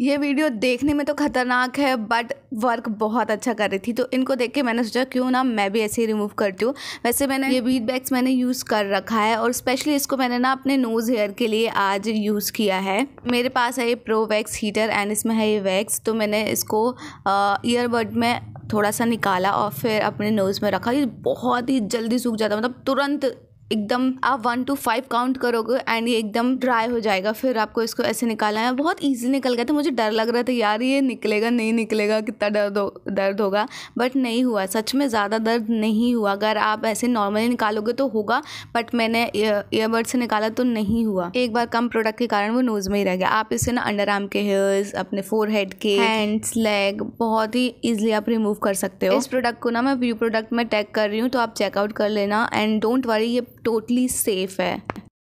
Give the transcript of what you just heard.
ये वीडियो देखने में तो ख़तरनाक है बट वर्क बहुत अच्छा कर रही थी तो इनको देख के मैंने सोचा क्यों ना मैं भी ऐसे ही रिमूव करती हूँ वैसे मैंने ये बीट बैग्स मैंने यूज़ कर रखा है और स्पेशली इसको मैंने ना अपने नोज़ हेयर के लिए आज यूज़ किया है मेरे पास है ये प्रो वैक्स हीटर एंड इसमें है ये वैक्स तो मैंने इसको ईयरबड में थोड़ा सा निकाला और फिर अपने नोज़ में रखा ये बहुत ही जल्दी सूख जाता मतलब तुरंत एकदम आप वन टू फाइव काउंट करोगे एंड ये एकदम ड्राई हो जाएगा फिर आपको इसको ऐसे निकालना है बहुत ईजी निकल गया था मुझे डर लग रहा था यार ये निकलेगा नहीं निकलेगा कितना दर्द हो दर्द होगा बट नहीं हुआ सच में ज़्यादा दर्द नहीं हुआ अगर आप ऐसे नॉर्मली निकालोगे तो होगा बट मैंने ईयरबड से निकाला तो नहीं हुआ एक बार कम प्रोडक्ट के कारण वो नोज़ में ही रह गया आप इसे ना अंडर आर्म के हेयर्स अपने फोर हेड के हैंड्स लेग बहुत ही ईजिली आप रिमूव कर सकते हो इस प्रोडक्ट को ना मैं व्यू प्रोडक्ट में टैग कर रही हूँ तो आप चेकआउट कर लेना एंड डोंट वरी ये टोटली सेफ़ है